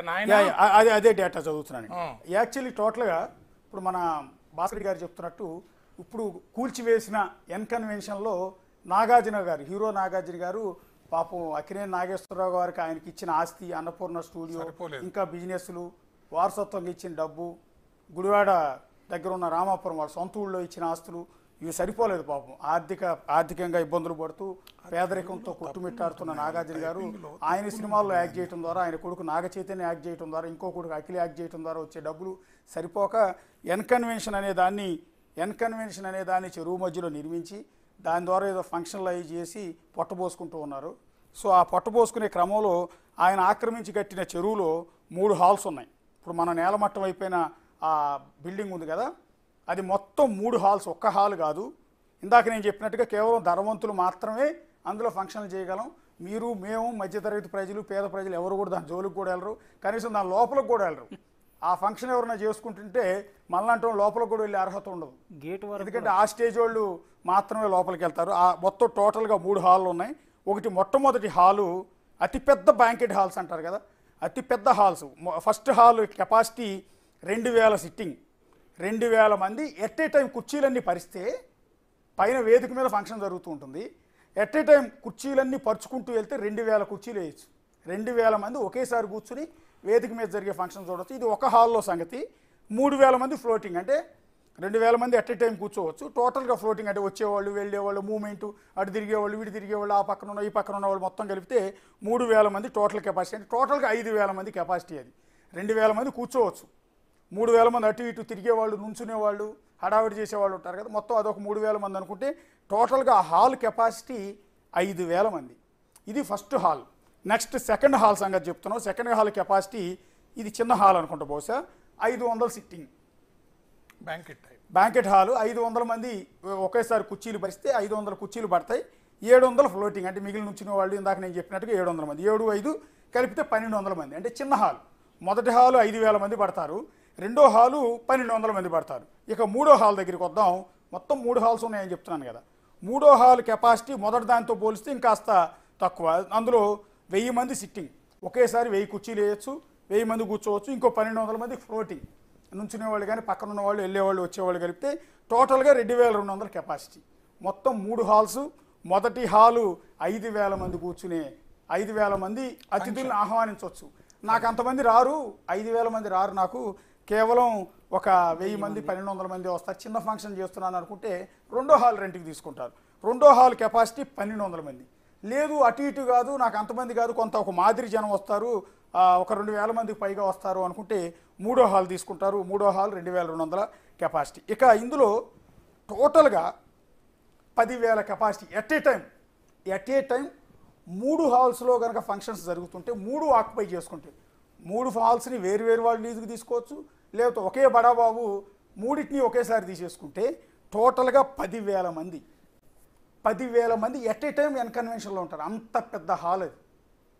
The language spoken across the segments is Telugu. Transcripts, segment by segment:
అదే అదే డేటా చదువుతున్నాను యాక్చువల్లీ టోటల్గా ఇప్పుడు మన భాస్కర్ గారు చెప్తున్నట్టు ఇప్పుడు కూల్చివేసిన ఎన్కన్వెన్షన్లో నాగార్జున గారు హీరో నాగార్జున గారు పాపం అక్కినే నాగేశ్వరరావు గారికి ఆయనకి ఇచ్చిన ఆస్తి అన్నపూర్ణ స్టూడియో ఇంకా బిజినెస్లు వారసత్వంగా ఇచ్చిన డబ్బు గుడివాడ దగ్గర ఉన్న రామాపురం వాళ్ళ సొంత ఊళ్ళో ఇచ్చిన ఆస్తులు ఇవి సరిపోలేదు పాపం ఆర్థిక ఆర్థికంగా ఇబ్బందులు పడుతూ పేదరికంతో కొట్టుమిట్టాడుతున్న నాగార్జున గారు ఆయన సినిమాల్లో యాక్ట్ చేయడం ద్వారా ఆయన కొడుకు నాగ చైతన్య యాక్ట్ చేయడం ద్వారా ఇంకో కొడుకు అఖిల యాక్ట్ చేయడం ద్వారా వచ్చే డబ్బులు సరిపోక ఎన్కన్వెన్షన్ అనే దాన్ని ఎన్కన్వెన్షన్ అనే దాన్ని చెరువు మధ్యలో నిర్మించి దాని ద్వారా ఏదో ఫంక్షనలైజ్ చేసి పొట్టబోసుకుంటూ ఉన్నారు సో ఆ పొట్టబోసుకునే క్రమంలో ఆయన ఆక్రమించి కట్టిన చెరువులో మూడు హాల్స్ ఉన్నాయి ఇప్పుడు మన నేలమట్టం అయిపోయిన ఆ బిల్డింగ్ ఉంది కదా అది మొత్తం మూడు హాల్స్ ఒక్క హాల్ కాదు ఇందాక నేను చెప్పినట్టుగా కేవలం ధనవంతులు మాత్రమే అందులో ఫంక్షన్లు చేయగలం మీరు మేము మధ్యతరగతి ప్రజలు పేద ప్రజలు ఎవరు కూడా దాని జోలికి కూడా వెళ్ళరు కనీసం దాని లోపలికి కూడా వెళ్ళరు ఆ ఫంక్షన్ ఎవరైనా చేసుకుంటుంటే మళ్ళంటాం లోపలికి కూడా వెళ్ళే అర్హత ఉండదు గేట్ ఎందుకంటే ఆ స్టేజ్ వాళ్ళు మాత్రమే లోపలికి వెళ్తారు ఆ మొత్తం టోటల్గా మూడు హాల్లు ఉన్నాయి ఒకటి మొట్టమొదటి హాలు అతిపెద్ద బ్యాంకెట్ హాల్స్ అంటారు కదా అతిపెద్ద హాల్స్ ఫస్ట్ హాల్ కెపాసిటీ రెండు వేల సిట్టింగ్ రెండు వేల మంది ఎట్ ఏ టైం కుర్చీలన్నీ పరిస్తే పైన వేదిక మీద ఫంక్షన్ జరుగుతూ ఉంటుంది ఎట్ ఏ టైం కుర్చీలన్నీ పరుచుకుంటూ వెళ్తే రెండు వేల కుర్చీలు వేయచ్చు రెండు వేల మంది ఒకేసారి కూర్చుని వేదిక మీద జరిగే ఫంక్షన్ చూడవచ్చు ఇది ఒక హాల్లో సంగతి మూడు వేల మంది ఫ్లోటింగ్ అంటే రెండు వేల మంది ఎట్ ఏ టైం కూర్చోవచ్చు టోటల్గా ఫ్లోటింగ్ అంటే వచ్చేవాళ్ళు వెళ్ళేవాళ్ళు మూమెంట్ అటు తిరిగేవాళ్ళు వీడి తిరిగేవాళ్ళు ఆ పక్కన ఉన్న ఈ పక్కన ఉన్న వాళ్ళు మొత్తం కలిపితే మూడు వేల మంది టోటల్ కెపాసిటీ అంటే టోటల్గా ఐదు వేల మంది కెపాసిటీ అది రెండు వేల మంది కూర్చోవచ్చు మూడు వేల మంది అటు ఇటు తిరిగేవాళ్ళు నుంచునేవాళ్ళు హడావిడి చేసేవాళ్ళు ఉంటారు కదా మొత్తం అదొక మూడు వేల మంది అనుకుంటే టోటల్గా హాల్ కెపాసిటీ ఐదు వేల మంది ఇది first hall next second hall సంగతి చెప్తున్నాం సెకండ్ హాల్ కెపాసిటీ ఇది చిన్న హాల్ అనుకుంటా బహుశా ఐదు వందల సిట్టింగ్ బ్యాంకెట్ బ్యాంకెట్ హాల్ ఐదు వందల మంది ఒకేసారి కుర్చీలు పరిస్తే ఐదు వందల కుర్చీలు పడతాయి ఏడు వందల ఫ్లోటింగ్ అంటే మిగిలిన నుంచిన వాళ్ళు ఇందాక నేను చెప్పినట్టుగా ఏడు వందల మంది ఏడు ఐదు కలిపితే పన్నెండు వందల మంది అంటే చిన్న హాల్ మొదటి హాలు ఐదు వేల మంది పడతారు రెండో హాలు పన్నెండు వందల మంది పడతారు ఇక మూడో హాల్ దగ్గరికి వద్దాం మొత్తం మూడు హాల్స్ ఉన్నాయని చెప్తున్నాను కదా మూడో హాల్ కెపాసిటీ మొదటి దానితో పోలిస్తే ఇంకాస్త తక్కువ అందులో వెయ్యి మంది సిట్టింగ్ ఒకేసారి వెయ్యి కుర్చీలు వేయచ్చు వెయ్యి మంది కూర్చోవచ్చు ఇంకో పన్నెండు వందల మంది ఫ్లోటింగ్ వాళ్ళు కానీ పక్కన ఉన్నవాళ్ళు వెళ్ళేవాళ్ళు వచ్చేవాళ్ళు కలిపితే టోటల్గా రెండు వేల రెండు వందల కెపాసిటీ మొత్తం మూడు హాల్స్ మొదటి హాలు ఐదు వేల మంది కూర్చునే ఐదు వేల మంది అతిథులను ఆహ్వానించవచ్చు నాకు అంతమంది రారు ఐదు వేల మంది రారు నాకు కేవలం ఒక వెయ్యి మంది పన్నెండు వందల మంది వస్తారు చిన్న ఫంక్షన్ చేస్తున్నాను అనుకుంటే రెండో హాల్ రెంట్కి తీసుకుంటారు రెండో హాల్ కెపాసిటీ పన్నెండు వందల మంది లేదు అటు ఇటు కాదు నాకు అంతమంది కాదు కొంత ఒక మాదిరి జనం వస్తారు ఒక రెండు వేల మందికి పైగా వస్తారు అనుకుంటే మూడో హాల్ తీసుకుంటారు మూడో హాల్ రెండు వేల రెండు వందల కెపాసిటీ ఇక ఇందులో టోటల్గా పదివేల capacity at a time at a time మూడు హాల్స్లో కనుక ఫంక్షన్స్ జరుగుతుంటే మూడు ఆక్యుపై చేసుకుంటే మూడు ఫాల్స్ని వేరువేరు వాళ్ళు లీజుకు తీసుకోవచ్చు లేకపోతే ఒకే బడాబాబు మూడింటిని ఒకేసారి తీసేసుకుంటే టోటల్గా పదివేల మంది పదివేల మంది ఎట్ ఏ టైం ఎన్కన్వెన్షన్లో ఉంటారు అంత పెద్ద హాల్ అది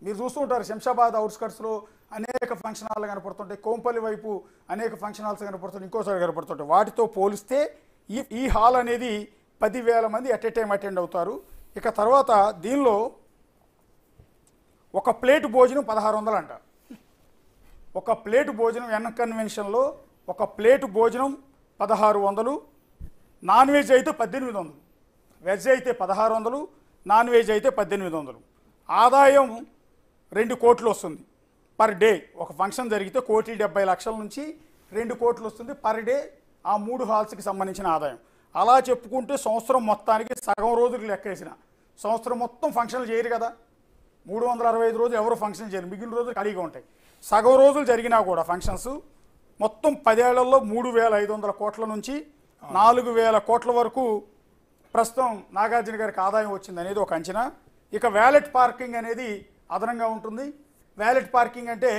మీరు చూస్తుంటారు శంషాబాద్ అవుట్స్కట్స్లో అనేక ఫంక్షన్ హాల్ కనపడుతుంటాయి కోంపల్లి వైపు అనేక ఫంక్షన్ హాల్స్ కనపడుతుంటాయి ఇంకోసారి కనపడుతుంటాయి వాటితో పోలిస్తే ఈ ఈ హాల్ అనేది పదివేల మంది అట్ ఏ టైం అటెండ్ అవుతారు ఇక తర్వాత దీనిలో ఒక ప్లేట్ భోజనం పదహారు వందలు అంటారు ఒక ప్లేటు భోజనం ఎన్ కన్వెన్షన్లో ఒక ప్లేటు భోజనం పదహారు వందలు నాన్ వెజ్ అయితే పద్దెనిమిది వందలు వెజ్ అయితే పదహారు వందలు నాన్ వెజ్ అయితే పద్దెనిమిది వందలు ఆదాయం రెండు కోట్లు వస్తుంది పర్ డే ఒక ఫంక్షన్ జరిగితే కోటి డెబ్బై లక్షల నుంచి రెండు కోట్లు వస్తుంది పర్ డే ఆ మూడు హాల్స్కి సంబంధించిన ఆదాయం అలా చెప్పుకుంటే సంవత్సరం మొత్తానికి సగం రోజులు లెక్కేసిన సంవత్సరం మొత్తం ఫంక్షన్లు చేయరు కదా మూడు వందల అరవై ఐదు రోజులు ఎవరు ఫంక్షన్ చేయరు మిగిలిన రోజులు ఖాళీగా ఉంటాయి సగం రోజులు జరిగినా కూడా ఫంక్షన్స్ మొత్తం పదేళ్లలో మూడు వేల ఐదు వందల కోట్ల నుంచి నాలుగు వేల కోట్ల వరకు ప్రస్తుతం నాగార్జున గారికి ఆదాయం వచ్చింది అనేది ఒక అంచనా ఇక వ్యాలెట్ పార్కింగ్ అనేది అదనంగా ఉంటుంది వ్యాలెట్ పార్కింగ్ అంటే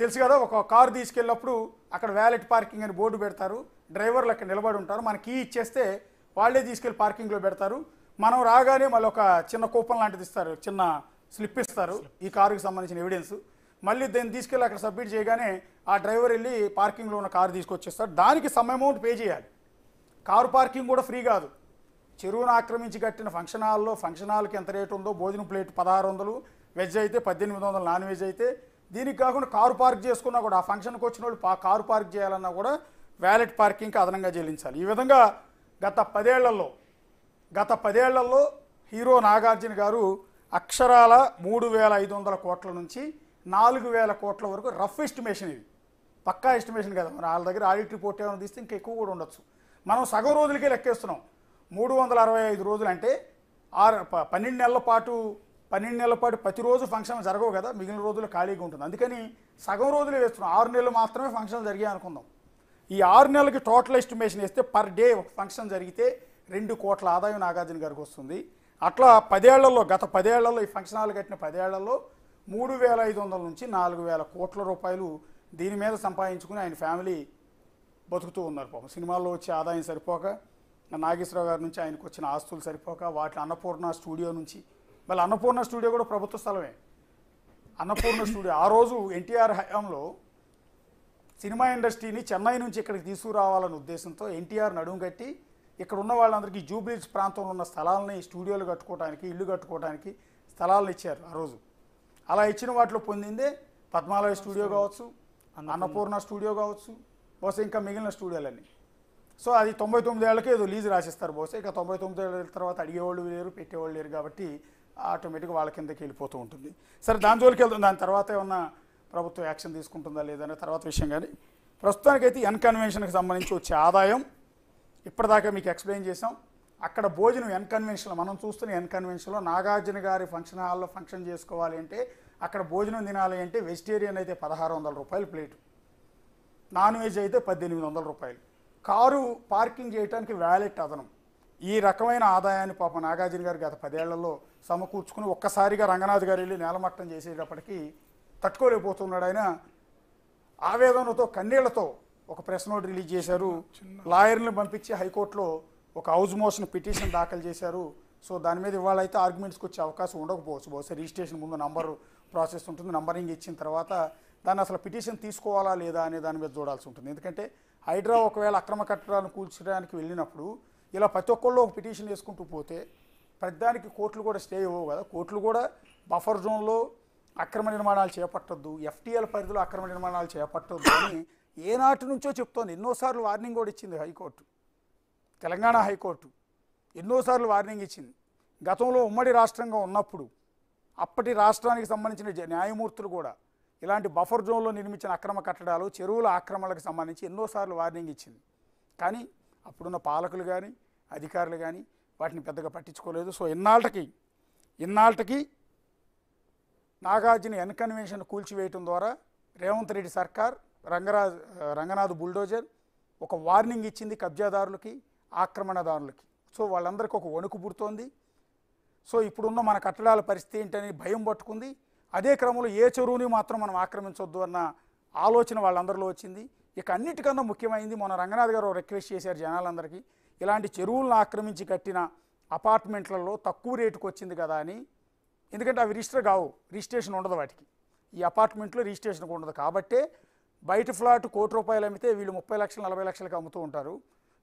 తెలుసు కదా ఒక కారు తీసుకెళ్ళినప్పుడు అక్కడ వ్యాలెట్ పార్కింగ్ అని బోర్డు పెడతారు డ్రైవర్లు అక్కడ నిలబడి ఉంటారు మన కీ ఇచ్చేస్తే వాళ్ళే తీసుకెళ్ళి పార్కింగ్లో పెడతారు మనం రాగానే మళ్ళీ ఒక చిన్న కూపన్ లాంటిది ఇస్తారు చిన్న స్లిప్ ఇస్తారు ఈ కారుకి సంబంధించిన ఎవిడెన్స్ మళ్ళీ దాన్ని తీసుకెళ్ళి అక్కడ సబ్మిట్ చేయగానే ఆ డ్రైవర్ వెళ్ళి పార్కింగ్లో ఉన్న కారు తీసుకొచ్చేస్తారు దానికి సమ్ అమౌంట్ పే చేయాలి కారు పార్కింగ్ కూడా ఫ్రీ కాదు చెరువును ఆక్రమించి కట్టిన ఫంక్షన్ హాల్లో ఫంక్షన్ హాల్కి ఎంత రేటు ఉందో భోజనం ప్లేట్ పదహారు వందలు వెజ్ అయితే పద్దెనిమిది వందలు నాన్ వెజ్ అయితే దీనికి కాకుండా కారు పార్క్ చేసుకున్నా కూడా ఆ ఫంక్షన్కి వచ్చిన వాళ్ళు కారు పార్క్ చేయాలన్నా కూడా వ్యాలెట్ పార్కింగ్కి అదనంగా చెల్లించాలి ఈ విధంగా గత పదేళ్లలో గత పదేళ్లలో హీరో నాగార్జున గారు అక్షరాల మూడు వేల ఐదు వందల కోట్ల నుంచి నాలుగు వేల కోట్ల వరకు రఫ్ ఎస్టిమేషన్ ఇది పక్కా ఎస్టిమేషన్ కదా మన వాళ్ళ దగ్గర ఆడిట్ రిపోర్ట్ ఏమైనా తీస్తే ఇంకా ఎక్కువ కూడా ఉండొచ్చు మనం సగం రోజులకే లెక్కేస్తున్నాం మూడు వందల అరవై ఐదు రోజులు అంటే ఆరు పన్నెండు నెలల పాటు పన్నెండు నెలల పాటు ప్రతిరోజు ఫంక్షన్ జరగవు కదా మిగిలిన రోజులు ఖాళీగా ఉంటుంది అందుకని సగం రోజులు వేస్తున్నాం ఆరు నెలలు మాత్రమే ఫంక్షన్ జరిగాయి అనుకుందాం ఈ ఆరు నెలలకి టోటల్ ఎస్టిమేషన్ వేస్తే పర్ డే ఒక ఫంక్షన్ జరిగితే రెండు కోట్ల ఆదాయం నాగార్జున గారికి వస్తుంది అట్లా పదేళ్లలో గత పదేళ్లలో ఈ ఫంక్షన్ హాల్ కట్టిన పదేళ్లలో మూడు వేల ఐదు వందల నుంచి నాలుగు వేల కోట్ల రూపాయలు దీని మీద సంపాదించుకుని ఆయన ఫ్యామిలీ బతుకుతూ ఉన్నారు పాపం సినిమాల్లో వచ్చే ఆదాయం సరిపోక నాగేశ్వరరావు గారి నుంచి ఆయనకు వచ్చిన ఆస్తులు సరిపోక వాటి అన్నపూర్ణ స్టూడియో నుంచి మళ్ళీ అన్నపూర్ణ స్టూడియో కూడా ప్రభుత్వ స్థలమే అన్నపూర్ణ స్టూడియో ఆ రోజు ఎన్టీఆర్ హయాంలో సినిమా ఇండస్ట్రీని చెన్నై నుంచి ఇక్కడికి తీసుకురావాలనే ఉద్దేశంతో ఎన్టీఆర్ నడుము కట్టి ఇక్కడ ఉన్న వాళ్ళందరికీ జూబ్లీస్ ప్రాంతంలో ఉన్న స్థలాలని స్టూడియోలు కట్టుకోవడానికి ఇల్లు కట్టుకోవడానికి స్థలాలను ఇచ్చారు ఆ రోజు అలా ఇచ్చిన వాటిలో పొందిందే పద్మాలయ స్టూడియో కావచ్చు అన్నపూర్ణ స్టూడియో కావచ్చు బహుశా ఇంకా మిగిలిన స్టూడియోలన్నీ సో అది తొంభై తొమ్మిది ఏళ్ళకే ఏదో లీజు రాసిస్తారు బహుశా ఇక తొంభై తొమ్మిది ఏళ్ళ తర్వాత అడిగేవాళ్ళు లేరు పెట్టేవాళ్ళు లేరు కాబట్టి ఆటోమేటిక్గా వాళ్ళ కిందకి వెళ్ళిపోతూ ఉంటుంది సరే దాని జోలికి వెళ్తుంది దాని తర్వాత ఏమన్నా ప్రభుత్వం యాక్షన్ తీసుకుంటుందా లేదనే తర్వాత విషయం కానీ ప్రస్తుతానికైతే ఎన్ సంబంధించి వచ్చే ఆదాయం ఇప్పటిదాకా మీకు ఎక్స్ప్లెయిన్ చేసాం అక్కడ భోజనం ఎన్కన్వెన్షన్లో మనం చూస్తున్న ఎన్కన్వెన్షన్లో నాగార్జున గారి ఫంక్షన్ హాల్లో ఫంక్షన్ చేసుకోవాలి అంటే అక్కడ భోజనం తినాలి అంటే వెజిటేరియన్ అయితే పదహారు వందల రూపాయలు ప్లేటు నాన్ వెజ్ అయితే పద్దెనిమిది వందల రూపాయలు కారు పార్కింగ్ చేయడానికి వ్యాలెట్ అదనం ఈ రకమైన ఆదాయాన్ని పాప నాగార్జున గారు గత పదేళ్లలో సమకూర్చుకుని ఒక్కసారిగా రంగనాథ్ గారు వెళ్ళి నేలమట్టం చేసేటప్పటికీ తట్టుకోలేకపోతున్నాడు ఆయన ఆవేదనతో కన్నీళ్లతో ఒక ప్రెస్ నోట్ రిలీజ్ చేశారు లాయర్లు పంపించి హైకోర్టులో ఒక హౌస్ మోషన్ పిటిషన్ దాఖలు చేశారు సో దాని మీద ఇవాళ అయితే ఆర్గ్యుమెంట్స్కి వచ్చే అవకాశం ఉండకపోవచ్చు బహుశా రిజిస్ట్రేషన్ ముందు నంబరు ప్రాసెస్ ఉంటుంది నంబరింగ్ ఇచ్చిన తర్వాత దాన్ని అసలు పిటిషన్ తీసుకోవాలా లేదా అనే దాని మీద చూడాల్సి ఉంటుంది ఎందుకంటే హైడ్రా ఒకవేళ అక్రమ కట్టడాన్ని కూల్చడానికి వెళ్ళినప్పుడు ఇలా ప్రతి ఒక్కళ్ళు ఒక పిటిషన్ వేసుకుంటూ పోతే ప్రతిదానికి కోర్టులు కూడా స్టే ఇవ్వవు కదా కోర్టులు కూడా బఫర్ జోన్లో అక్రమ నిర్మాణాలు చేపట్టద్దు ఎఫ్టీఎల్ పరిధిలో అక్రమ నిర్మాణాలు చేపట్టద్దు అని ఏనాటి నుంచో చెప్తోంది ఎన్నోసార్లు వార్నింగ్ కూడా ఇచ్చింది హైకోర్టు తెలంగాణ హైకోర్టు ఎన్నోసార్లు వార్నింగ్ ఇచ్చింది గతంలో ఉమ్మడి రాష్ట్రంగా ఉన్నప్పుడు అప్పటి రాష్ట్రానికి సంబంధించిన న్యాయమూర్తులు కూడా ఇలాంటి బఫర్ జోన్లో నిర్మించిన అక్రమ కట్టడాలు చెరువుల ఆక్రమణలకు సంబంధించి ఎన్నోసార్లు వార్నింగ్ ఇచ్చింది కానీ అప్పుడున్న పాలకులు కానీ అధికారులు కానీ వాటిని పెద్దగా పట్టించుకోలేదు సో ఇన్నాళ్ళకి ఇన్నాళ్ళకి నాగార్జున ఎన్కన్వెన్షన్ కూల్చివేయటం ద్వారా రేవంత్ రెడ్డి సర్కార్ రంగరాజ్ రంగనాథ్ బుల్డోజర్ ఒక వార్నింగ్ ఇచ్చింది కబ్జాదారులకి ఆక్రమణదారులకి సో వాళ్ళందరికీ ఒక వణుకు పుడుతోంది సో ఇప్పుడున్న మన కట్టడాల పరిస్థితి ఏంటని భయం పట్టుకుంది అదే క్రమంలో ఏ చెరువుని మాత్రం మనం ఆక్రమించొద్దు అన్న ఆలోచన వాళ్ళందరిలో వచ్చింది ఇక అన్నిటికన్నా ముఖ్యమైంది మన రంగనాథ్ గారు రిక్వెస్ట్ చేశారు జనాలందరికీ ఇలాంటి చెరువులను ఆక్రమించి కట్టిన అపార్ట్మెంట్లలో తక్కువ రేటుకు వచ్చింది కదా అని ఎందుకంటే అవి రిజిస్టర్ కావు రిజిస్ట్రేషన్ ఉండదు వాటికి ఈ అపార్ట్మెంట్లో రిజిస్ట్రేషన్ ఉండదు కాబట్టే బయట ఫ్లాట్ కోటి రూపాయలు అమ్మితే వీళ్ళు ముప్పై లక్షలు నలభై లక్షలకు అమ్ముతూ ఉంటారు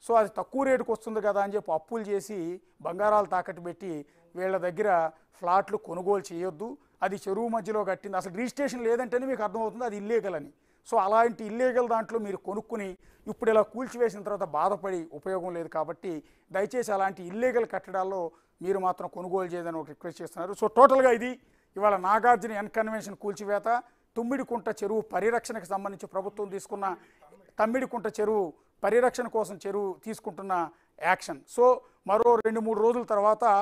సో అది తక్కువ రేటుకు వస్తుంది కదా అని చెప్పి అప్పులు చేసి బంగారాలు తాకట్టు పెట్టి వీళ్ళ దగ్గర ఫ్లాట్లు కొనుగోలు చేయొద్దు అది చెరువు మధ్యలో కట్టింది అసలు రిజిస్ట్రేషన్ లేదంటేనే మీకు అర్థమవుతుంది అది ఇల్లీగల్ అని సో అలాంటి ఇల్లీగల్ దాంట్లో మీరు కొనుక్కుని ఇప్పుడు ఇలా కూల్చివేసిన తర్వాత బాధపడి ఉపయోగం లేదు కాబట్టి దయచేసి అలాంటి ఇల్లీగల్ కట్టడాల్లో మీరు మాత్రం కొనుగోలు చేయదని ఒక రిక్వెస్ట్ చేస్తున్నారు సో టోటల్గా ఇది ఇవాళ నాగార్జున ఎన్ కన్వెన్షన్ కూల్చివేత తుమ్మిడికుంట చెరువు పరిరక్షణకు సంబంధించి ప్రభుత్వం తీసుకున్న తమ్మిడికుంట చెరువు పరిరక్షణ కోసం చెరువు తీసుకుంటున్న యాక్షన్ సో మరో రెండు మూడు రోజుల తర్వాత